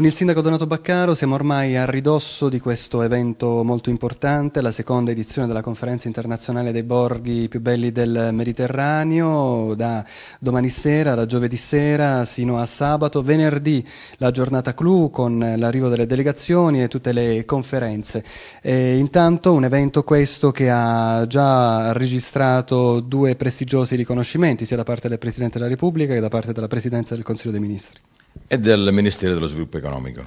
Con il sindaco Donato Baccaro siamo ormai a ridosso di questo evento molto importante, la seconda edizione della conferenza internazionale dei borghi più belli del Mediterraneo, da domani sera, da giovedì sera sino a sabato, venerdì la giornata clou con l'arrivo delle delegazioni e tutte le conferenze. E intanto un evento questo che ha già registrato due prestigiosi riconoscimenti, sia da parte del Presidente della Repubblica che da parte della Presidenza del Consiglio dei Ministri e del Ministero dello Sviluppo Economico.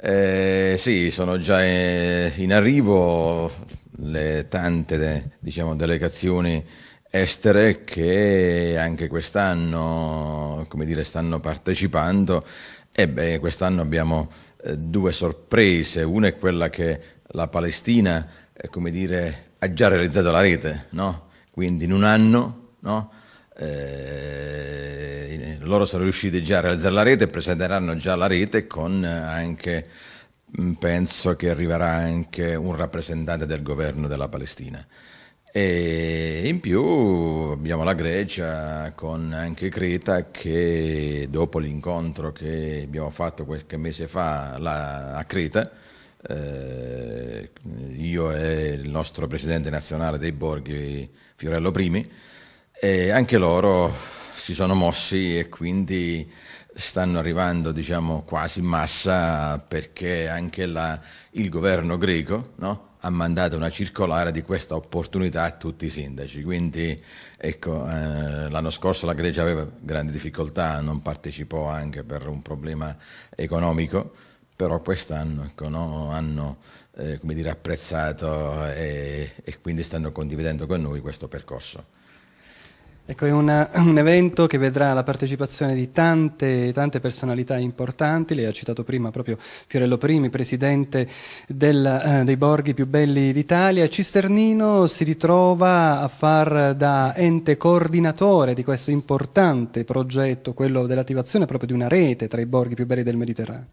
Eh, sì, sono già eh, in arrivo le tante diciamo, delegazioni estere che anche quest'anno dire, stanno partecipando e quest'anno abbiamo eh, due sorprese. Una è quella che la Palestina eh, dire, ha già realizzato la rete, no? quindi in un anno no? eh, loro sono riusciti già a realizzare la rete e presenteranno già la rete con eh, anche, mm, penso che arriverà anche un rappresentante del governo della Palestina. E in più abbiamo la Grecia con anche Creta che dopo l'incontro che abbiamo fatto qualche mese fa a Creta, eh, io e il nostro presidente nazionale dei Borghi, Fiorello Primi, e anche loro si sono mossi e quindi stanno arrivando diciamo, quasi in massa perché anche la, il governo greco no? ha mandato una circolare di questa opportunità a tutti i sindaci. Quindi ecco, eh, l'anno scorso la Grecia aveva grandi difficoltà, non partecipò anche per un problema economico, però quest'anno ecco, no, hanno eh, dire, apprezzato e, e quindi stanno condividendo con noi questo percorso. Ecco, è una, eh, un evento che vedrà la partecipazione di tante, tante, personalità importanti, lei ha citato prima proprio Fiorello Primi, presidente del, eh, dei borghi più belli d'Italia. Cisternino si ritrova a far da ente coordinatore di questo importante progetto, quello dell'attivazione proprio di una rete tra i borghi più belli del Mediterraneo.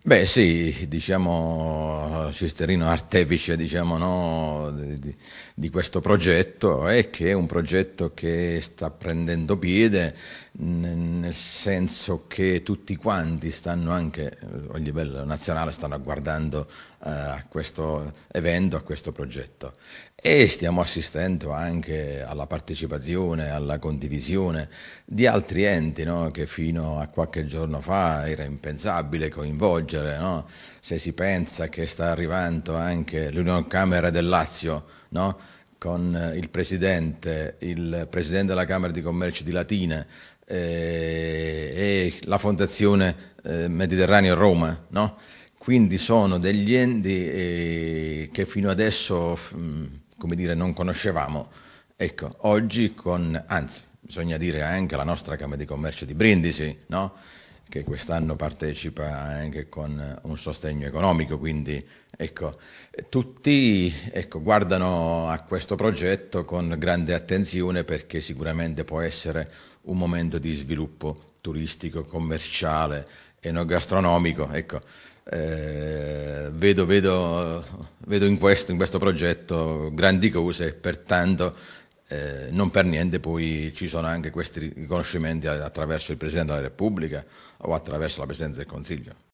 Beh sì, diciamo Cisterino artefice diciamo, no, di, di, questo progetto è che è un progetto che sta prendendo piede nel senso che tutti quanti stanno anche eh, a livello nazionale stanno guardando eh, a questo evento, a questo progetto e stiamo assistendo anche alla partecipazione, alla condivisione di altri enti no, che fino a qualche giorno fa era impensabile coinvolgere difficile, no? se si pensa che sta arrivando anche l'Unione Camera del Lazio, no? con eh, il presidente, il presidente della Camera di Commercio di Latina eh, e la Fondazione eh, Mediterraneo Roma, no? quindi sono degli enti eh, che fino adesso mh, mm, dire, non conoscevamo. Ecco, oggi con, anzi, bisogna dire anche la nostra Camera di Commercio di Brindisi, no? che quest'anno partecipa anche con eh, un sostegno economico, quindi ecco, tutti ecco, guardano a questo progetto con grande attenzione perché sicuramente può essere un momento di sviluppo turistico, commerciale, enogastronomico. Ecco, eh, vedo, vedo, vedo in, questo, in questo progetto grandi cose e pertanto eh, non per niente poi ci sono anche questi riconoscimenti attraverso il Presidente della Repubblica o attraverso la Presidenza del Consiglio.